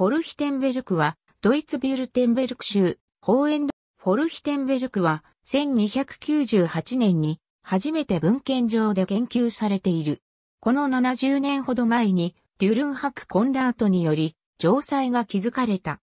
ホルヒテンベルクは、ドイツビュルテンベルク州、ホーエンド、ォルヒテンベルクは、1298年に、初めて文献上で言及されている。この70年ほど前に、デュルンハク・コンラートにより、城塞が築かれた。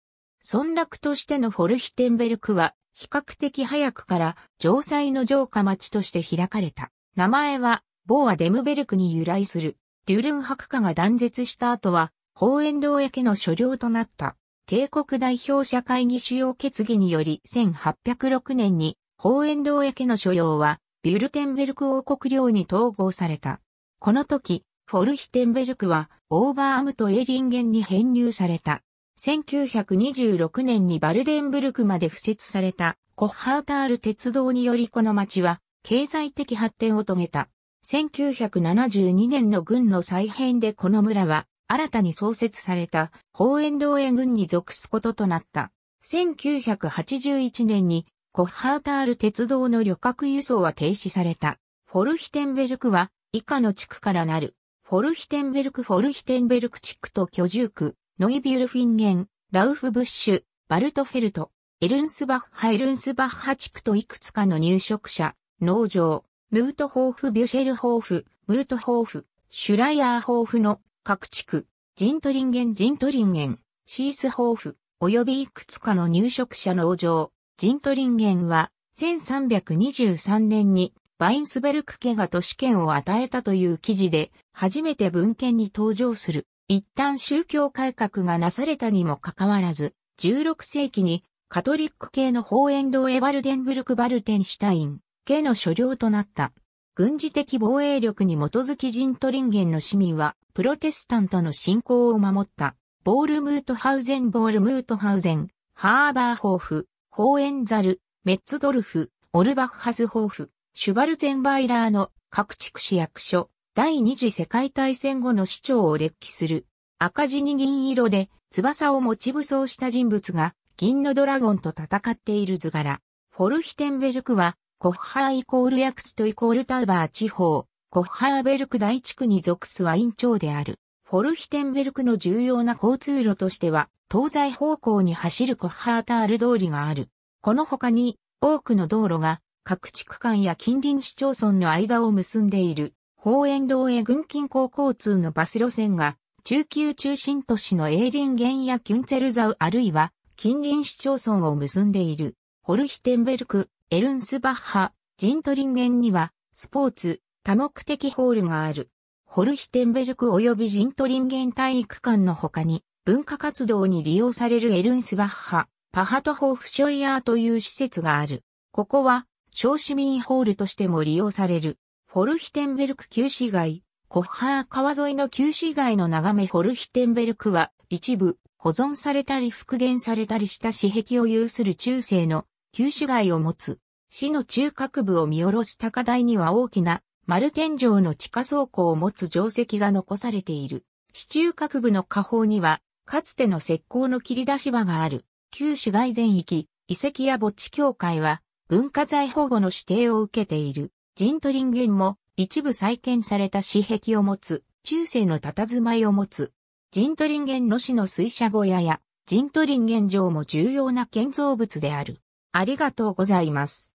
村落としてのフォルヒテンベルクは、比較的早くから城塞の城下町として開かれた。名前は、ボーア・デムベルクに由来する。デュルンハク家が断絶した後は、宝円堂けの所領となった帝国代表者会議主要決議により1806年に宝円堂けの所領はビュルテンベルク王国領に統合された。この時、フォルヒテンベルクはオーバーアムとエリンゲンに編入された。1926年にバルデンブルクまで付設されたコッハータール鉄道によりこの町は経済的発展を遂げた。1972年の軍の再編でこの村は新たに創設された宝円道へ軍に属すこととなった。1981年にコッハータール鉄道の旅客輸送は停止された。フォルヒテンベルクは以下の地区からなる。フォルヒテンベルクフォルヒテンベルク地区と居住区、ノイビュルフィンゲン、ラウフブッシュ、バルトフェルト、エルンスバッハエルンスバッハ地区といくつかの入植者、農場、ムートホーフビュシェルホーフ、ムートホーフ、シュライアーホーフの各地区、ジントリンゲンジントリンゲン、シースホーフ、及びいくつかの入植者農場、ジントリンゲンは、1323年にバインスベルク家が都市圏を与えたという記事で、初めて文献に登場する。一旦宗教改革がなされたにもかかわらず、16世紀にカトリック系の法ー堂エヴァルデンブルク・バルテンシュタイン家の所領となった。軍事的防衛力に基づきジントリンゲンの市民は、プロテスタントの信仰を守った、ボールムートハウゼン、ボールムートハウゼン、ハーバーホーフ、ホーエンザル、メッツドルフ、オルバフハスホーフ、シュバルゼンバイラーの各地区市役所、第二次世界大戦後の市長を列記する。赤地に銀色で翼を持ち武装した人物が銀のドラゴンと戦っている図柄。フォルヒテンベルクはコッハーイコールヤクストイコールターバー地方、コッハーベルク大地区に属すワイン町である。フォルヒテンベルクの重要な交通路としては、東西方向に走るコッハータール通りがある。この他に、多くの道路が、各地区間や近隣市町村の間を結んでいる、方園道へ軍近郊交通のバス路線が、中級中心都市のエーリンゲンやキュンツェルザウあるいは、近隣市町村を結んでいる。ホルヒテンベルク、エルンスバッハ、ジントリンゲンには、スポーツ、多目的ホールがある。ホルヒテンベルク及びジントリンゲン体育館の他に、文化活動に利用されるエルンスバッハ、パハトホーフショイヤーという施設がある。ここは、小市民ホールとしても利用される。ホルヒテンベルク旧市街、コッハー川沿いの旧市街の眺めホルヒテンベルクは、一部、保存されたり復元されたりした私壁を有する中世の旧市街を持つ。市の中核部を見下ろす高台には大きな丸天井の地下倉庫を持つ定石が残されている。市中核部の下方には、かつての石膏の切り出し場がある。旧市街全域、遺跡や墓地協会は、文化財保護の指定を受けている。陣取林園も、一部再建された私壁を持つ、中世の佇まいを持つ。陣取林園の市の水車小屋や、陣取林園城も重要な建造物である。ありがとうございます。